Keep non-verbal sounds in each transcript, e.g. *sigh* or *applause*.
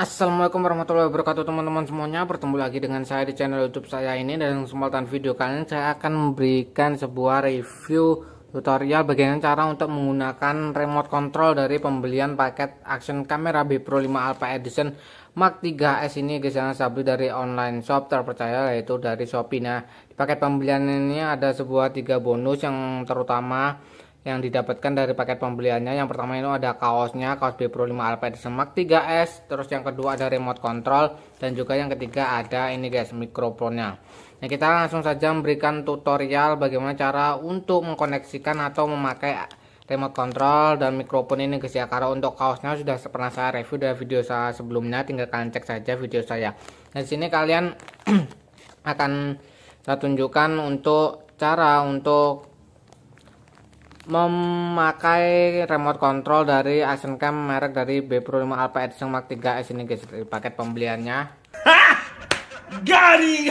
Assalamualaikum warahmatullahi wabarakatuh teman-teman semuanya bertemu lagi dengan saya di channel youtube saya ini dan kesempatan video kali ini saya akan memberikan sebuah review tutorial bagaimana cara untuk menggunakan remote control dari pembelian paket action camera B Pro 5 Alpha Edition Mark 3S ini guys yang saya beli dari online shop terpercaya yaitu dari Shopee nah di paket pembelian ini ada sebuah tiga bonus yang terutama yang didapatkan dari paket pembeliannya yang pertama itu ada kaosnya kaos B Pro 5 Alpha Edition Mark 3S terus yang kedua ada remote control dan juga yang ketiga ada ini guys mikrofonnya nah kita langsung saja memberikan tutorial bagaimana cara untuk mengkoneksikan atau memakai remote control dan mikrofon ini guys ya karena untuk kaosnya sudah pernah saya review dari video saya sebelumnya tinggal kalian cek saja video saya nah sini kalian *clears throat* akan saya tunjukkan untuk cara untuk memakai remote control dari Action Cam merek dari B Pro 5 Alpha Edition Mark 3 S ini guys di paket pembeliannya. Garing.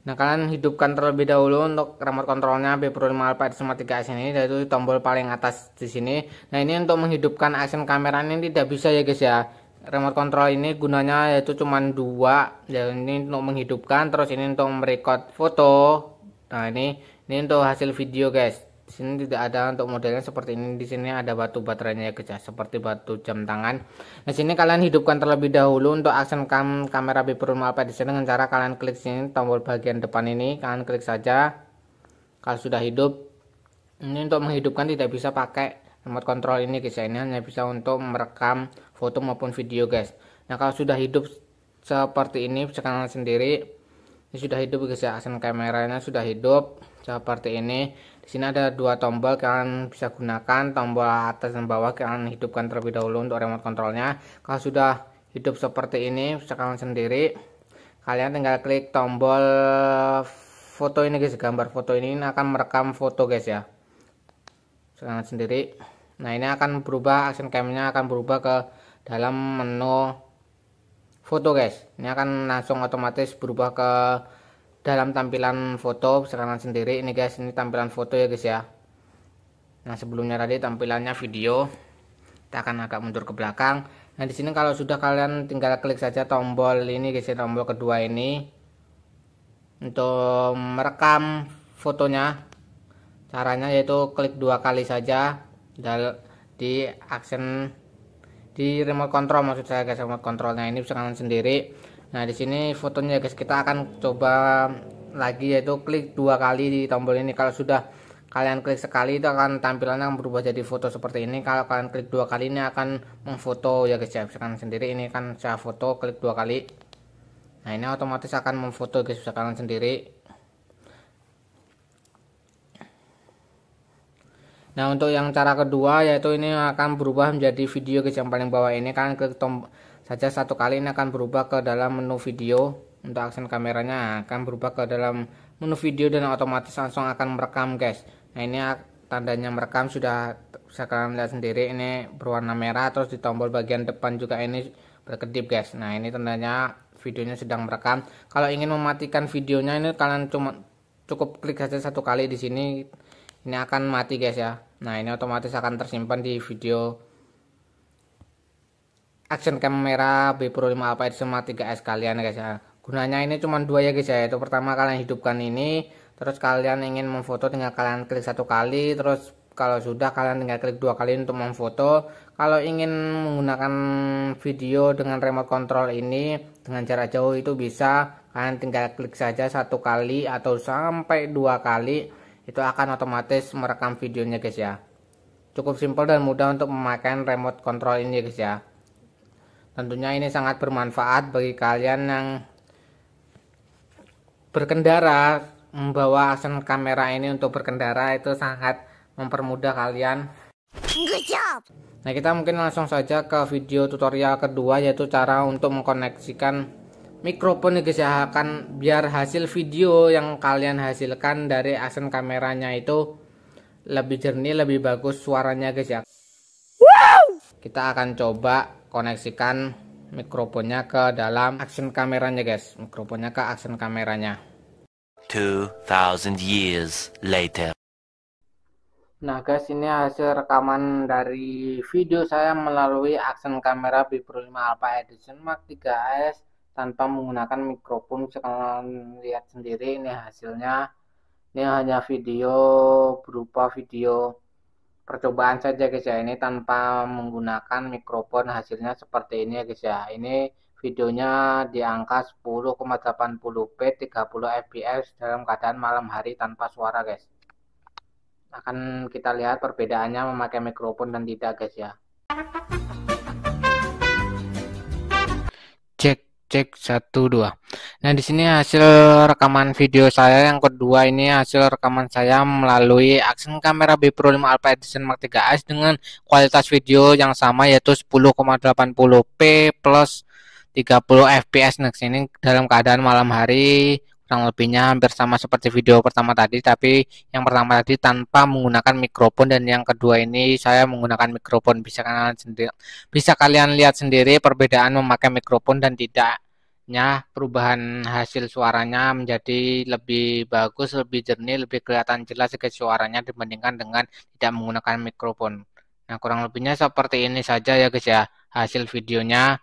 nah kalian hidupkan terlebih dahulu untuk remote controlnya B Pro 5 Alpha Edition Mark 3 S ini yaitu tombol paling atas di sini. Nah ini untuk menghidupkan action kamera ini tidak bisa ya guys ya. Remote control ini gunanya yaitu cuma dua. Dan ya, ini untuk menghidupkan terus ini untuk merekod foto. Nah ini ini untuk hasil video guys di sini tidak ada untuk modelnya seperti ini di sini ada batu baterainya ya guys ya. seperti batu jam tangan Nah, sini kalian hidupkan terlebih dahulu untuk aksen kam kamera Bipron apa di sini dengan cara kalian klik sini tombol bagian depan ini kalian klik saja kalau sudah hidup ini untuk menghidupkan tidak bisa pakai remote control ini guys ya. ini hanya bisa untuk merekam foto maupun video guys nah kalau sudah hidup seperti ini bisa kalian sendiri ini sudah hidup kesaksian ya. kameranya sudah hidup seperti ini di sini ada dua tombol kalian bisa gunakan tombol atas dan bawah kalian hidupkan terlebih dahulu untuk remote controlnya kalau sudah hidup seperti ini bisa kalian sendiri kalian tinggal klik tombol foto ini guys gambar foto ini, ini akan merekam foto guys ya sangat sendiri nah ini akan berubah action camnya akan berubah ke dalam menu foto guys ini akan langsung otomatis berubah ke dalam tampilan foto sekarang sendiri ini guys ini tampilan foto ya guys ya nah sebelumnya tadi tampilannya video kita akan agak mundur ke belakang nah di sini kalau sudah kalian tinggal klik saja tombol ini guys ya tombol kedua ini untuk merekam fotonya caranya yaitu klik dua kali saja di aksen di remote control maksud saya guys remote controlnya ini bisa kalian sendiri nah di sini fotonya guys kita akan coba lagi yaitu klik dua kali di tombol ini kalau sudah kalian klik sekali itu akan tampilannya berubah jadi foto seperti ini kalau kalian klik dua kali ini akan memfoto ya guys ya bisa kalian sendiri ini kan saya foto klik dua kali nah ini otomatis akan memfoto guys bisa kalian sendiri Nah untuk yang cara kedua yaitu ini akan berubah menjadi video ke yang paling bawah ini kan klik tombol saja satu kali ini akan berubah ke dalam menu video untuk aksen kameranya akan berubah ke dalam menu video dan otomatis langsung akan merekam guys. Nah ini tandanya merekam sudah bisa kalian lihat sendiri ini berwarna merah terus di tombol bagian depan juga ini berkedip guys. Nah ini tandanya videonya sedang merekam. Kalau ingin mematikan videonya ini kalian cuma cukup klik saja satu kali di sini ini akan mati guys ya Nah ini otomatis akan tersimpan di video action kamera B Pro 5 Alpha Edition 3S kalian guys ya. Gunanya ini cuma dua ya guys ya. Itu pertama kalian hidupkan ini, terus kalian ingin memfoto tinggal kalian klik satu kali, terus kalau sudah kalian tinggal klik dua kali untuk memfoto. Kalau ingin menggunakan video dengan remote control ini dengan jarak jauh itu bisa kalian tinggal klik saja satu kali atau sampai dua kali itu akan otomatis merekam videonya guys ya cukup simpel dan mudah untuk memakai remote control ini guys ya tentunya ini sangat bermanfaat bagi kalian yang berkendara membawa aksen kamera ini untuk berkendara itu sangat mempermudah kalian Good job. Nah kita mungkin langsung saja ke video tutorial kedua yaitu cara untuk mengkoneksikan mikrofon ya guys ya akan biar hasil video yang kalian hasilkan dari asen kameranya itu lebih jernih lebih bagus suaranya guys ya wow! kita akan coba koneksikan mikrofonnya ke dalam action kameranya guys mikrofonnya ke action kameranya 2000 years later Nah guys ini hasil rekaman dari video saya melalui action kamera B 5 Alpha Edition Mark 3S tanpa menggunakan mikrofon sekarang lihat sendiri ini hasilnya ini hanya video berupa video percobaan saja guys ya ini tanpa menggunakan mikrofon hasilnya seperti ini ya guys ya ini videonya di angka 10,80p 30 fps dalam keadaan malam hari tanpa suara guys akan kita lihat perbedaannya memakai mikrofon dan tidak guys ya cek satu dua. Nah di sini hasil rekaman video saya yang kedua ini hasil rekaman saya melalui action kamera B Pro 5 Alpha Edition Mark 3S dengan kualitas video yang sama yaitu 10,80p plus 30 fps. Nah sini dalam keadaan malam hari kurang lebihnya hampir sama seperti video pertama tadi tapi yang pertama tadi tanpa menggunakan mikrofon dan yang kedua ini saya menggunakan mikrofon bisa kalian sendiri bisa kalian lihat sendiri perbedaan memakai mikrofon dan tidaknya perubahan hasil suaranya menjadi lebih bagus lebih jernih lebih kelihatan jelas ke suaranya dibandingkan dengan tidak menggunakan mikrofon nah kurang lebihnya seperti ini saja ya guys ya hasil videonya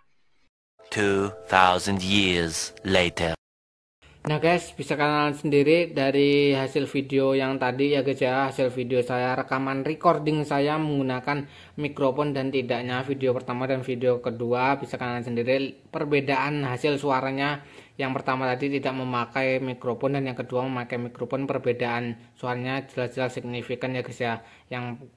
2000 years later Nah guys, bisa kalian sendiri dari hasil video yang tadi ya guys ya, hasil video saya rekaman recording saya menggunakan mikrofon dan tidaknya video pertama dan video kedua bisa kalian sendiri perbedaan hasil suaranya yang pertama tadi tidak memakai mikrofon dan yang kedua memakai mikrofon perbedaan suaranya jelas-jelas signifikan ya guys ya. Yang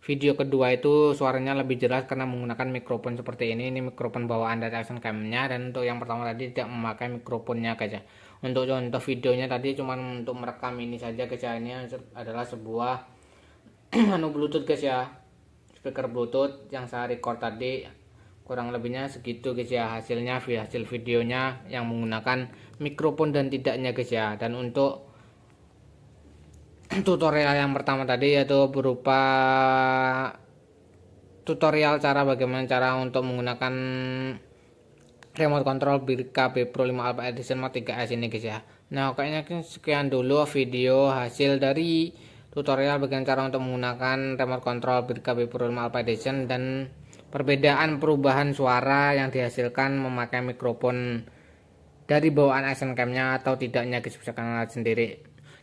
video kedua itu suaranya lebih jelas karena menggunakan mikrofon seperti ini, ini mikrofon bawaan dari action cam dan untuk yang pertama tadi tidak memakai mikrofonnya guys ya untuk contoh videonya tadi cuman untuk merekam ini saja ya. ini adalah sebuah *clears throat* anu bluetooth guys ya speaker bluetooth yang saya record tadi kurang lebihnya segitu guys ya hasilnya hasil videonya yang menggunakan mikrofon dan tidaknya guys ya dan untuk *clears throat* tutorial yang pertama tadi yaitu berupa tutorial cara bagaimana cara untuk menggunakan remote control b Pro 5 Alpha Edition Mod 3S ini guys ya nah kayaknya sekian dulu video hasil dari tutorial bagian cara untuk menggunakan remote control b Pro 5 Alpha Edition dan perbedaan perubahan suara yang dihasilkan memakai mikrofon dari bawaan action camnya atau tidaknya guys bisa kalian lihat sendiri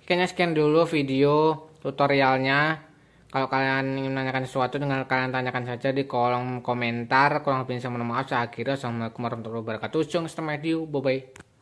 kayaknya sekian dulu video tutorialnya kalau kalian ingin menanyakan sesuatu, dengan kalian tanyakan saja di kolom komentar. Kurang lebih saya mohon maaf. Saya akhirnya Assalamualaikum warahmatullahi wabarakatuh. Jung, Bye-bye.